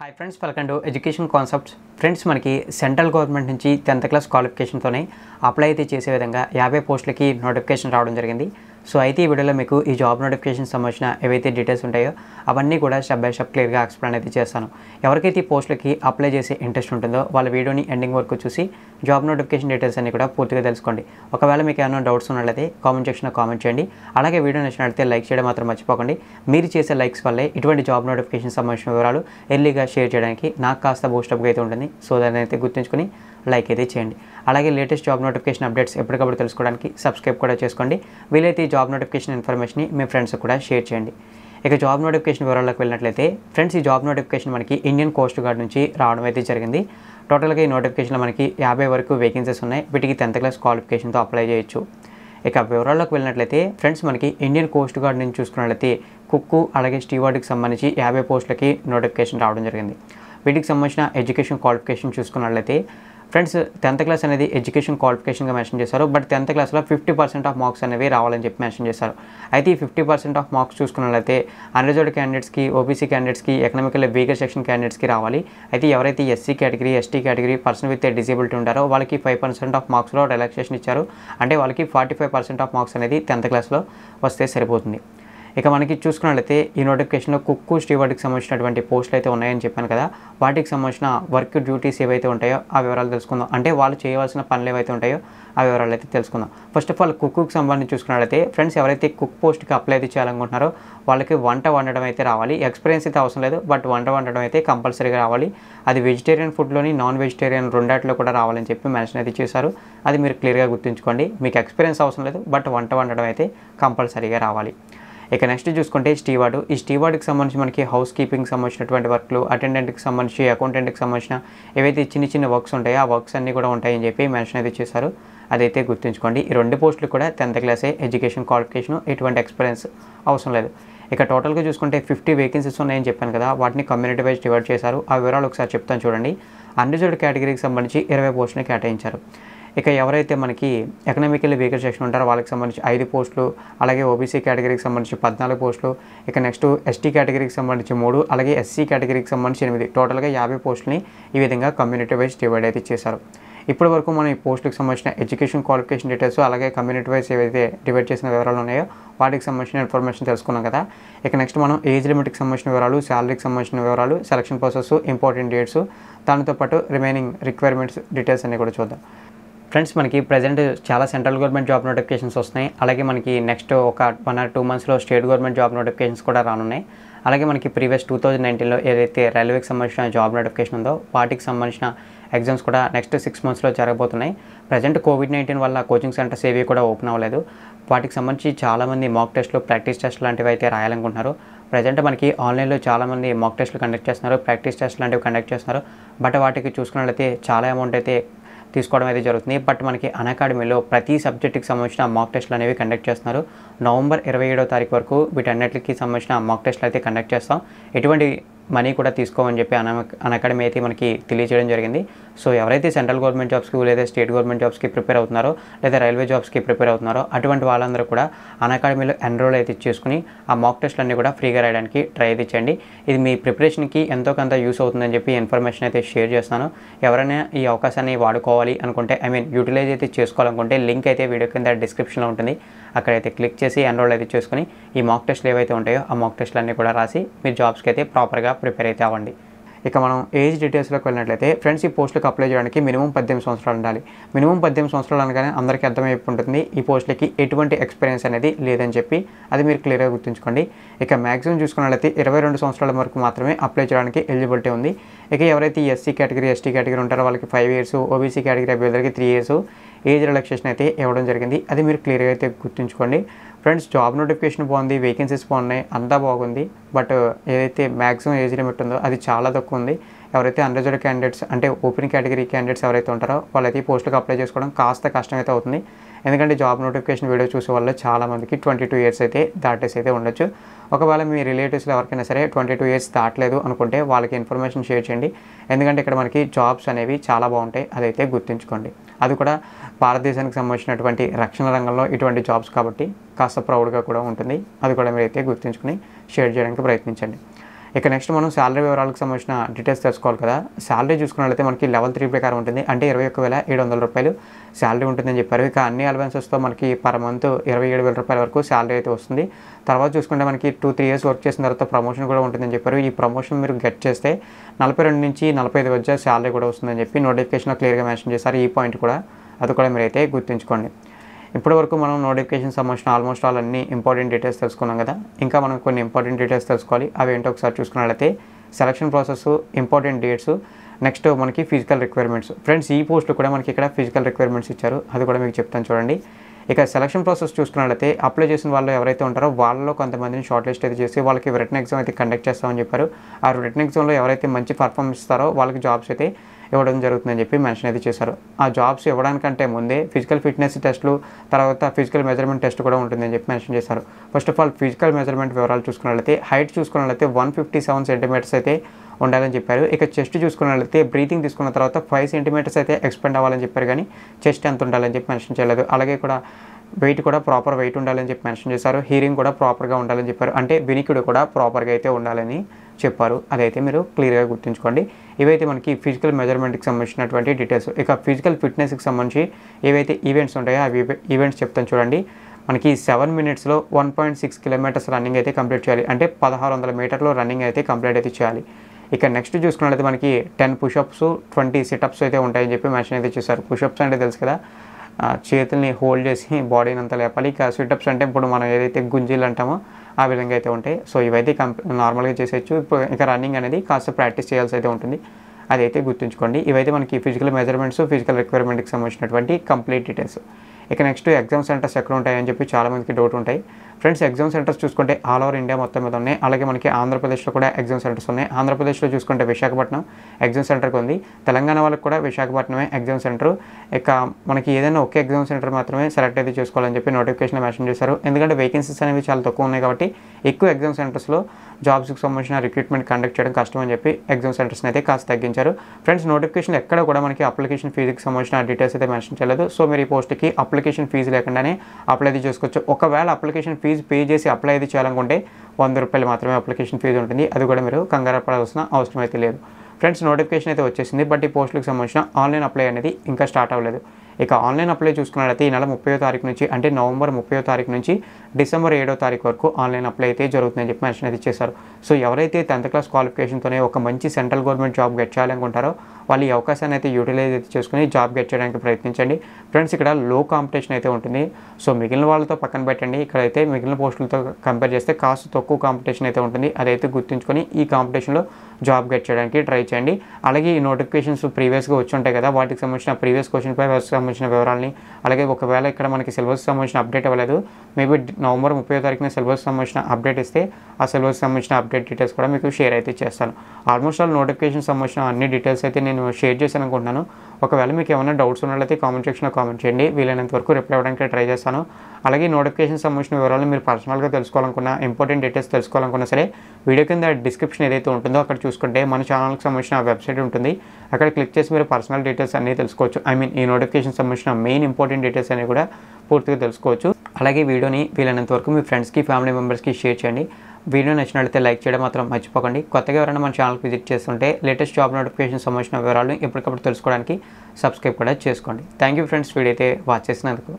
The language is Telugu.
hi friends welcome to education concepts friends మనకి సెంట్రల్ గవర్నమెంట్ నుంచి టెన్త్ క్లాస్ క్వాలిఫికేషన్తోనే అప్లై అయితే చేసే విధంగా యాభై పోస్టులకి నోటిఫికేషన్ రావడం జరిగింది సో అయితే ఈ వీడియోలో మీకు ఈ జాబ్ నోటిఫికేషన్ సంబంధించిన ఏవైతే డీటెయిల్స్ ఉంటాయో అవన్నీ కూడా స్టెప్ బై స్టెప్ క్లియర్గా ఎక్స్ప్లెయిన్ అయితే చేస్తాను ఎవరికైతే ఈ పోస్టులకి అప్లై చేసే ఇంట్రెస్ట్ ఉంటుందో వాళ్ళ వీడియోని ఎండింగ్ వరకు చూసి జాబ్ నోటిఫికేషన్ డీటెయిల్స్ అన్ని కూడా పూర్తిగా తెలుసుకోండి ఒకవేళ మీకు ఏమైనా డౌట్స్ ఉన్నట్లయితే కామెంట్ సెక్షన్లో కామెంట్ చేయండి అలాగే వీడియో నచ్చినట్లయితే లైక్ చేయడం మాత్రం మర్చిపోకండి మీరు చేసే లైక్స్ వల్లే ఇటువంటి జాబ్ నోటిఫికేషన్ సంబంధించిన వివరాలు ఎర్లీగా షేర్ చేయడానికి నాకు కాస్త బూస్టప్గా అయితే ఉంటుంది సో దాన్ని అయితే గుర్తుంచుకొని లైక్ అయితే చేయండి అలాగే లేటెస్ట్ జాబ్ నోటిఫికేషన్ అప్డేట్స్ ఎప్పటికప్పుడు తెలుసుకోవడానికి సబ్స్క్రైబ్ కూడా చేసుకోండి వీలైతే ఈ జాబ్ నోటిఫికేషన్ ఇన్ఫర్మేషన్ని మీ ఫ్రెండ్స్ కూడా షేర్ చేయండి ఇక జాబ్ నోటిఫికేషన్ వివరాలకు వెళ్ళినట్లయితే ఫ్రెండ్స్ ఈ జాబ్ నోటిఫికేషన్ మనకి ఇండియన్ కోస్ట్ గార్డ్ నుంచి రావడం అయితే జరిగింది టోటల్గా ఈ నోటిఫికేషన్లో మనకి యాభై వరకు వేకెన్సీస్ ఉన్నాయి వీటికి టెన్త్ క్లాస్ క్వాలిఫికేషన్తో అప్లై చేయొచ్చు ఇక వివరాల్లోకి వెళ్ళినట్లయితే ఫ్రెండ్స్ మనకి ఇండియన్ కోస్ట్ గార్డ్ నుంచి చూసుకున్నట్లయితే కుక్కు అలాగే స్టీవార్డ్కి సంబంధించి యాభై పోస్టులకి నోటిఫికేషన్ రావడం జరిగింది వీటికి సంబంధించిన ఎడ్యుకేషన్ క్వాలిఫికేషన్ చూసుకున్నట్లయితే ఫ్రెండ్స్ టెన్త్ క్లాస్ అనేది ఎడ్యుకేషన్ క్వాలిఫికేషన్గా మెన్షన్ చేశారు బట్ టెన్త్ క్లాస్లో ఫిఫ్టీ పర్సెంట్ ఆఫ్ మార్క్స్ అనేవి రావాలని చెప్పి మెన్షన్ చేశారు అయితే ఈ ఫిఫ్టీ పర్సెంట్ ఆఫ్ మార్క్స్ చూసుకున్నట్లయితే అన్రిజర్వ్డ్ క్యాండిడేట్స్కి ఓబీసీ క్యాండిడేట్స్కి ఎకనామికల్ వీకర్ సెక్షన్ క్యాండిడేట్స్కి రావాలి అయితే ఎవరైతే SC category ST category person with disability ఉంటారో వాళ్ళకి ఫైవ్ పర్సెంట్ ఆఫ్ మార్క్స్లో రిలాక్సేషన్ ఇచ్చారు అంటే వాళ్ళకి forty five percent of marks అనేది టెన్త్ క్లాస్లో వస్తే సరిపోతుంది ఇక మనకి చూసుకున్నట్లయితే ఈ నోటిఫికేషన్లో కుక్కు స్టీవర్డ్కి సంబంధించినటువంటి పోస్టులు అయితే ఉన్నాయని చెప్పాను కదా వాటికి సంబంధించిన వర్క్ డ్యూటీస్ ఏవైతే ఉంటాయో ఆ వివరాలు తెలుసుకుందాం అంటే వాళ్ళు చేయవలసిన పనులు ఏవైతే ఉంటాయో ఆ వివరాలు అయితే తెలుసుకుందాం ఫస్ట్ ఆఫ్ ఆల్ కుక్కు సంబంధించి చూసుకున్నట్లయితే ఫ్రెండ్స్ ఎవరైతే కుక్ పోస్ట్కి అప్లై అయితే చేయాలనుకుంటున్నారో వాళ్ళకి వంట వండడం అయితే రావాలి ఎక్స్పీరియన్స్ అయితే అవసరం లేదు బట్ వంట వండడం అయితే కంపల్సరీగా రావాలి అది వెజిటేరియన్ ఫుడ్లోని నాన్ వెజిటేరియన్ రెండాట్లో కూడా రావాలని చెప్పి మెన్షన్ అయితే చేశారు అది మీరు క్లియర్గా గుర్తుంచుకోండి మీకు ఎక్స్పీరియన్స్ అవసరం లేదు బట్ వంట వండడం అయితే కంపల్సరీగా రావాలి ఇక నెక్స్ట్ చూసుకుంటే స్టీవార్డు ఈ స్టీవార్డుకి సంబంధించి మనకి హౌస్ కీపింగ్ సంబంధించినటువంటి వర్క్లు అటెండెంట్కి సంబంధించి అకౌంటెంట్కి సంబంధించిన ఏవైతే చిన్న చిన్న వర్క్స్ ఉంటాయో ఆ వర్క్స్ అన్నీ కూడా ఉంటాయని చెప్పి మెన్షన్ అయితే చేశారు అదైతే గుర్తుంచుకోండి ఈ రెండు పోస్టులు కూడా టెన్త్ క్లాసే ఎడ్యుకేషన్ క్వాలిఫికేషన్ ఎటువంటి ఎక్స్పీరియన్స్ అవసరం లేదు ఇక టోటల్గా చూసుకుంటే ఫిఫ్టీ వేకెన్సీస్ ఉన్నాయని చెప్పాను కదా వాటిని కమ్యూనిటీ వైజ్ డివైడ్ చేశారు ఆ వివరాలు ఒకసారి చెప్తాను చూడండి అన్రిజర్వ్డ్ కేటగిరీకి సంబంధించి ఇరవై పోస్టులు కేటాయించారు ఇక ఎవరైతే మనకి ఎకనామికల్లీ వీకర్ సెక్షన్ ఉంటారో వాళ్ళకి సంబంధించి ఐదు పోస్టులు అలాగే ఓబీసీ కేటగిరీకి సంబంధించి పద్నాలుగు పోస్టులు ఇక నెక్స్ట్ ఎస్టీ కేటగిరీకి సంబంధించి మూడు అలాగే ఎస్సీ కేటగిరీకి సంబంధించి ఎనిమిది టోటల్గా యాభై పోస్టులని ఈ విధంగా కమ్యూనిటీ వైజ్ డివైడ్ అయితే చేశారు ఇప్పటి వరకు మనం ఈ పోస్టులకు సంబంధించిన ఎడ్యుకేషన్ క్వాలిఫికేషన్ డీటెయిల్స్ అలాగే కమ్యూనిటీ వైజ్ ఏవైతే డివైడ్ చేసిన వివరాలు ఉన్నాయో వాటికి సంబంధించిన ఇన్ఫర్మేషన్ తెలుసుకున్నాం కదా ఇక నెక్స్ట్ మనం ఏజ్ లిమిట్కి సంబంధించిన వివరాలు శాలరీకి సంబంధించిన వివరాలు సెలక్షన్ ప్రాసెస్ ఇంపార్టెంట్ డేట్స్ దానితో పాటు రిమైనింగ్ రిక్వైర్మెంట్స్ డీటెయిల్స్ అన్నీ కూడా చూద్దాం ఫ్రెండ్స్ మనకి ప్రజెంట్ చాలా సెంట్రల్ గవర్నమెంట్ జాబ్ నోటిఫికేషన్స్ వస్తున్నాయి అలాగే మనకి నెక్స్ట్ ఒక వన్ ఆర్ టూ మంత్స్లో స్టేట్ గవర్నమెంట్ జాబ్ నోటిఫికేషన్స్ కూడా రానున్నాయి అలాగే మనకి ప్రీవియస్ టూ థౌజండ్ నైన్టీన్లో ఏదైతే రైల్వేకి సంబంధించిన జాబ్ నోటిఫికేషన్ ఉందో వాటికి సంబంధించిన ఎగ్జామ్స్ కూడా నెక్స్ట్ సిక్స్ మంత్స్లో జరగబోతున్నాయి ప్రజెంట్ కోవిడ్ నైన్టీన్ వల్ల కోచింగ్ సెంటర్స్ ఏవి కూడా ఓపెన్ అవ్వలేదు వాటికి సంబంధించి చాలామంది మాక్ టెస్ట్లు ప్రాక్టీస్ టెస్ట్ లాంటివి అయితే రాయాలనుకుంటున్నారు ప్రజెంట్ మనకి ఆన్లైన్లో చాలామంది మాక్ టెస్ట్లు కండక్ట్ చేస్తున్నారు ప్రాక్టీస్ టెస్ట్ లాంటివి కండక్ట్ చేస్తున్నారు బట్ వాటికి చూసుకున్నట్లయితే చాలా అమౌంట్ అయితే తీసుకోవడం అయితే జరుగుతుంది బట్ మనకి అకాడమీలో ప్రతి సబ్జెక్టుకి సంబంధించిన మాక్ టెస్ట్లు అనేవి కండక్ట్ చేస్తున్నారు నవంబర్ ఇరవై ఏడో తారీఖు వరకు వీటన్నిటికి సంబంధించిన మాక్ టెస్ట్లు అయితే కండక్ట్ చేస్తాం ఎటువంటి మనీ కూడా తీసుకోమని చెప్పి అన అకాడమీ అయితే మనకి తెలియజేయడం జరిగింది సో ఎవరైతే సెంట్రల్ గవర్నమెంట్ జాబ్స్కి లేదా స్టేట్ గవర్నమెంట్ జాబ్స్కి ప్రిపేర్ అవుతున్నారో లేదా రైల్వే జాబ్స్కి ప్రిపేర్ అవుతున్నారో అటువంటి వాళ్ళందరూ కూడా అకాడమీలో ఎన్రోల్ అయితే చేసుకుని ఆ మాక్ టెస్ట్లు అన్నీ కూడా ఫ్రీగా రాయడానికి ట్రై అయితే చేయండి ఇది మీ ప్రిపరేషన్కి ఎంతో కొంత యూస్ అవుతుందని చెప్పి ఇన్ఫర్మేషన్ అయితే షేర్ చేస్తాను ఎవరైనా ఈ అవకాశాన్ని వాడుకోవాలి అనుకుంటే ఐ మీన్ యూటిలైజ్ అయితే చేసుకోవాలనుకుంటే లింక్ అయితే వీడియో కింద డిస్క్రిప్షన్లో ఉంటుంది అక్కడైతే క్లిక్ చేసి ఎన్రోల్ అయితే చేసుకుని ఈ మాక్ టెస్ట్లు ఏవైతే ఉంటాయో ఆ మాక్ టెస్ట్లు అన్నీ కూడా రాసి మీరు జాబ్స్కి అయితే ప్రాపర్గా ప్రిపేర్ అయితే అవ్వండి ఇక మనం ఏజ్ డీటెయిల్స్లోకి వెళ్ళినట్లయితే ఫ్రెండ్స్ ఈ పోస్టులకు అప్లై చేయడానికి మినిమం పద్దెనిమిది సంవత్సరాలు ఉండాలి మినిమం పద్దెనిమిది సంవత్సరాలు అనగానే అందరికీ అర్థమైపోతుంది ఉంటుంది ఈ పోస్టులకి ఎటువంటి ఎక్స్పీరియన్స్ అనేది లేదని చెప్పి అది మీరు క్లియర్గా గుర్తుంచుకోండి ఇక మ్యాక్సిమం చూసుకున్నట్లయితే ఇరవై రెండు సంవత్సరాల వరకు మాత్రమే అప్లై చేయడానికి ఎలిజిబిలిటీ ఉంది ఇక ఎవరైతే ఎస్సీ కేటగిరీ ఎస్టీ కేటగిరీ ఉంటారో వాళ్ళకి ఫైవ్ ఇయర్స్ ఓబీసీ కేటగిరీ అభ్యర్థులకి త్రీ ఇయర్స్ ఏజ్ రిలాక్సేషన్ అయితే ఇవ్వడం జరిగింది అది మీరు క్లియర్గా అయితే గుర్తుంచుకోండి ఫ్రెండ్స్ జాబ్ నోటిఫికేషన్ బాగుంది వేకెన్సీస్ బాగున్నాయి అంతా బాగుంది బట్ ఏదైతే మ్యాక్సిమం ఏజ్ లిమిట్ ఉందో అది చాలా తక్కువ ఉంది ఎవరైతే అన్రిజర్వ్డ్ క్యాండిడేట్స్ అంటే ఓపెన్ కేటగిరీ క్యాండిడేట్స్ ఎవరైతే ఉంటారో వాళ్ళైతే ఈ పోస్టులకు అప్లై చేసుకోవడం కాస్త కష్టం అయితే అవుతుంది ఎందుకంటే జాబ్ నోటిఫికేషన్ వీడియో చూసే వల్ల చాలామందికి ట్వంటీ టూ ఇయర్స్ అయితే దాటేసి అయితే ఉండొచ్చు ఒకవేళ మీ రిలేటివ్స్లో ఎవరికైనా సరే ట్వంటీ టూ ఇయర్స్ దాటలేదు అనుకుంటే వాళ్ళకి ఇన్ఫర్మేషన్ షేర్ చేయండి ఎందుకంటే ఇక్కడ మనకి జాబ్స్ అనేవి చాలా బాగుంటాయి అదైతే గుర్తుంచుకోండి అది కూడా భారతదేశానికి సంబంధించినటువంటి రక్షణ రంగంలో ఇటువంటి జాబ్స్ కాబట్టి కాస్త ప్రౌడ్గా కూడా ఉంటుంది అది కూడా మీరైతే గుర్తుంచుకుని షేర్ చేయడానికి ప్రయత్నించండి ఇక నెక్స్ట్ మనం శాలరీ వివరాలకు సంబంధించిన డీటెయిల్స్ తెలుసుకోవాలి కదా శాలరీ చూసుకున్నట్లయితే మనకి లెవెల్ త్రీ ప్రకారం ఉంటుంది అంటే ఇరవై ఒక్క వేల ఏడు వందల రూపాయలు శాలరీ ఉంటుందని చెప్పారు ఇక అన్ని అలవెన్సెస్తో మనకి పర్ మంత్ ఇరవై ఏడు వేల రూపాయల వరకు శాలరీ అయితే వస్తుంది తర్వాత చూసుకుంటే మనకి టూ త్రీ ఇయర్స్ వర్క్ చేసిన తర్వాత ప్రమోషన్ కూడా ఉంటుందని చెప్పారు ఈ ప్రమోషన్ మీరు గెట్ చేస్తే నలభై రెండు నుంచి నలభై ఐదు వచ్చే శాలరీ కూడా వస్తుందని చెప్పి నోటిఫికేషన్లో క్లియర్గా మెన్షన్ చేశారు ఈ పాయింట్ కూడా అది కూడా మీరైతే గుర్తుంచుకోండి ఇప్పటివరకు మనం నోటిఫికేషన్ సంబంధించిన ఆల్మోస్ట్ ఆల్ అన్ని ఇంపార్టెంట్ డీటెయిల్స్ తెలుసుకున్నాం కదా ఇంకా మనం కొన్ని ఇంపార్టెంట్ డీటెయిల్స్ తెలుసుకోవాలి అవి ఏంటో ఒకసారి చూసుకున్నట్లయితే selection process important dates next మనకి ఫిజికల్ రిక్వైర్మెంట్స్ ఫ్రెండ్స్ ఈ పోస్ట్ కూడా మనకి ఇక్కడ ఫిజికల్ రిక్వైర్మెంట్స్ ఇచ్చారు అది కూడా మీకు చెప్తాను చూడండి ఇక సెలక్షన్ ప్రాసెస్ చూసుకున్నట్లయితే అప్లై చేసిన వాళ్ళు ఎవరైతే ఉంటారో వాళ్ళలో కొంతమందిని షార్ట్ లిస్ట్ అయితే చేసి వాళ్ళకి రిటర్న్ ఎగ్జామ్ అయితే కండక్ట్ చేస్తామని చెప్పారు ఆ రిటర్న్ ఎగ్జామ్లో ఎవరైతే మంచి పర్ఫార్మెన్స్ ఇస్తారో వాళ్ళకి జాబ్స్ అయితే ఇవ్వడం జరుగుతుందని చెప్పి మెన్షన్ అయితే చేశారు ఆ జాబ్స్ ఇవ్వడానికంటే ముందే ఫిజికల్ ఫిట్నెస్ టెస్టులు తర్వాత ఫిజికల్ మెజర్మెంట్ టెస్ట్ కూడా ఉంటుందని చెప్పి మెన్షన్ చేశారు first of all physical measurement వివరాలు చూసుకున్నట్లయితే హైట్ చూసుకున్నట్లయితే వన్ ఫిఫ్టీ సెవెన్ సెంటీమీటర్స్ అయితే ఉండాలని చెప్పారు ఇక చెస్ట్ చూసుకున్నట్లయితే బ్రీతింగ్ తీసుకున్న తర్వాత ఫైవ్ సెంటీమీటర్స్ అయితే ఎక్స్పెండ్ అవ్వాలని చెప్పారు కానీ చెస్ట్ ఎంత ఉండాలని చెప్పి మెన్షన్ చేయలేదు అలాగే కూడా వెయిట్ కూడా ప్రాపర్ వెయిట్ ఉండాలని చెప్పి మెన్షన్ చేశారు హీరింగ్ కూడా ప్రాపర్గా ఉండాలని చెప్పారు అంటే వినికిడు కూడా ప్రాపర్గా అయితే ఉండాలని చెప్పారు అదైతే మీరు క్లియర్గా గుర్తుంచుకోండి ఇవైతే మనకి ఫిజికల్ మెజర్మెంట్కి సంబంధించినటువంటి డీటెయిల్స్ ఇక ఫిజికల్ ఫిట్నెస్కి సంబంధించి ఏవైతే ఈవెంట్స్ ఉంటాయో అవి ఈవెంట్స్ చెప్తాను చూడండి మనకి సెవెన్ మినిట్స్లో one point six kilometres running అయితే కంప్లీట్ చేయాలి అంటే పదహారు వందల మీటర్లు రన్నింగ్ అయితే కంప్లీట్ అయితే చేయాలి ఇక నెక్స్ట్ చూసుకున్నట్లయితే మనకి టెన్ పుషప్స్ ట్వంటీ సిటప్స్ అయితే ఉంటాయని చెప్పి మెన్షన్ అయితే చేశారు పుషప్స్ అంటే తెలుసు కదా చేతుల్ని హోల్డ్ చేసి బాడీని అంతా లేపాలి ఇక సిటప్స్ అంటే ఇప్పుడు మనం ఏదైతే గుంజీలు అంటామో ఆ విధంగా అయితే ఉంటాయి సో ఇవైతే కంప్ నార్మల్గా చేసేయచ్చు ఇప్పుడు ఇక రన్నింగ్ అనేది కాస్త ప్రాక్టీస్ చేయాల్సి అయితే ఉంటుంది అదైతే గుర్తుంచుకోండి ఇవైతే మనకి ఫిజికల్ మెజర్మెంట్స్ ఫిజికల్ రిక్వైర్మెంట్కి సంబంధించినటువంటి కంప్లీట్ డీటెయిల్స్ ఇక నెక్స్ట్ ఎగ్జామ్ సెంటర్స్ ఎక్కడ ఉంటాయని చెప్పి చాలామందికి డౌట్ ఉంటాయి ఫ్రెండ్స్ ఎగ్జామ్ సెంటర్స్ చూసుకుంటే ఆల్ ఓవర్ ఇండియా మొత్తం మీద ఉన్నాయి అలాగే మనకి ఆంధ్రప్రదేశ్లో కూడా ఎగ్జామ్ సెంటర్స్ ఉన్నాయి ఆంధ్రప్రదేశ్లో చూసుకుంటే విశాఖపట్నం ఎగ్జామ్ సెంటర్కి ఉంది తెలంగాణ వాళ్ళకి కూడా విశాఖపట్నమే ఎగ్జామ్ సెంటర్ ఇక మనకి ఏదైనా ఒకే ఎగ్జామ్ సెంటర్ మాత్రమే సెలెక్ట్ అయితే చేసుకోవాలని చెప్పి నోటిఫికేషన్ మెన్షన్ చేశారు ఎందుకంటే వేకెన్సీస్ అనేవి చాలా తక్కువ ఉన్నాయి కాబట్టి ఎక్కువ ఎగ్జామ్ సెంటర్స్లో జాబ్స్కి సంబంధించిన రిక్రూట్మెంట్ కండక్ట్ చేయడం కష్టం అని చెప్పి ఎగ్జామ్ సెంటర్స్ని అయితే కాస్త తగ్గించారు ఫ్రెండ్స్ నోటిఫికేషన్ ఎక్కడ కూడా మనకి అప్లికేషన్ ఫీజుకి సంబంధించిన డీటెయిల్స్ అయితే మెన్షన్ చేయలేదు సో మీరు ఈ పోస్ట్కి అప్లికేషన్ ఫీజు లేకుండానే అప్లై అయితే చేసుకోవచ్చు ఒకవేళ అప్లికేషన్ ఫీజు పే చేసి అప్లై అయితే చేయాలనుకుంటే వంద రూపాయలు మాత్రమే అప్లికేషన్ ఫీజు ఉంటుంది అది కూడా మీరు కంగారు పడాల్సిన అవసరం అయితే లేదు ఫ్రెండ్స్ నోటిఫికేషన్ అయితే వచ్చేసింది బట్ ఈ పోస్టులకు సంబంధించిన ఆన్లైన్ అప్లై అనేది ఇంకా స్టార్ట్ అవ్వలేదు ఇక ఆన్లైన్ అప్లై చూసుకున్నట్లయితే ఈ నెల ముప్పై తారీఖు నుంచి అంటే నవంబర్ ముప్పై తారీఖు నుంచి డిసెంబర్ ఏడో తారీఖు వరకు ఆన్లైన్ అప్లై అయితే జరుగుతుందని చెప్పి మెన్షన్ అయితే చేశారు సో ఎవరైతే టెన్త్ క్లాస్ క్వాలిఫికేషన్తోనే ఒక మంచి సెంట్రల్ గవర్నమెంట్ జాబ్ గెట్ చేయాలనుకుంటారో వాళ్ళు ఈ అవకాశాన్ని అయితే యూటిలైజ్ అయితే చేసుకుని జాబ్ గెట్ చేయడానికి ప్రయత్నించండి ఫ్రెండ్స్ ఇక్కడ లో కాంపిటీషన్ అయితే ఉంటుంది సో మిగిలిన వాళ్ళతో పక్కన పెట్టండి ఇక్కడైతే మిగిలిన పోస్టులతో కంపేర్ చేస్తే కాస్ట్ తక్కువ కాంపిటీషన్ అయితే ఉంటుంది అదైతే గుర్తుంచుకొని ఈ కాంపిటీషన్లో జాబ్ గెట్ చేయడానికి ట్రై చేయండి అలాగే ఈ నోటిఫికేషన్స్ ప్రీవియస్గా వచ్చి ఉంటాయి కదా వాటికి సంబంధించిన ప్రీవియస్ క్వశ్చన్పై సంబంధించిన వివరాలని అలాగే ఒకవేళ ఇక్కడ మనకి సిలబస్ సంబంధించిన అప్డేట్ అవ్వలేదు మేబీ నవంబర్ ముప్పై తారీఖున సిలబస్ సంబంధించిన అప్డేట్ ఇస్తే ఆ సిలబస్ సంబంధించిన అప్డేట్ డీటెయిల్స్ కూడా మీకు షేర్ అయితే చేస్తాను ఆల్మోస్ట్ ఆల్ నోటిఫికేషన్ సంబంధించిన అన్ని డీటెయిల్స్ అయితే నేను నేను షేర్ చేశాను అనుకుంటున్నాను ఒకవేళ మీకు ఏమైనా డౌట్స్ ఉన్నట్లయితే కామెంట్ సెక్షన్లో కామెంట్ చేయండి వీలైనంత వరకు రిప్లై అవ్వడానికి ట్రై చేస్తాను అలాగే నోటిఫికేషన్ సంబంధించిన వివరాలు మీరు పర్సనల్గా తెలుసుకోవాలనుకున్న ఇంపార్టెంట్ డీటెయిల్స్ తెలుసుకోవాలనుకున్నా సరే వీడియో కింద డిస్క్రిప్షన్ ఏదైతే ఉంటుందో అక్కడ చూసుకుంటే మన ఛానల్కి సంబంధించిన వెబ్సైట్ ఉంటుంది అక్కడ క్లిక్ చేసి మీరు పర్సనల్ డీటెయిల్స్ అన్నీ తెలుసుకోవచ్చు ఐ మీన్ ఈ నోటిఫికేషన్ సంబంధించిన మెయిన్ ఇంపార్టెంట్ డీటెయిల్స్ అన్నీ కూడా పూర్తిగా తెలుసుకోవచ్చు అలాగే వీడియోని వీలైనంత వరకు మీ ఫ్రెండ్స్కి ఫ్యామిలీ మెంబర్స్కి షేర్ చేయండి వీడియో నచ్చినట్లయితే లైక్ చేయడం మాత్రం మర్చిపోకండి కొత్తగా ఎవరైనా మన ఛానల్కి విజిట్ చేస్తుంటే లేటెస్ట్ జాబ్ నోటిఫికేషన్ సంబంధించిన వివరాలు ఎప్పటికప్పుడు తెలుసుకోవడానికి సబ్స్క్రైబ్ కూడా చేసుకోండి థ్యాంక్ యూ ఫ్రెండ్స్ వీడియో అయితే వాచ్ చేసినందుకు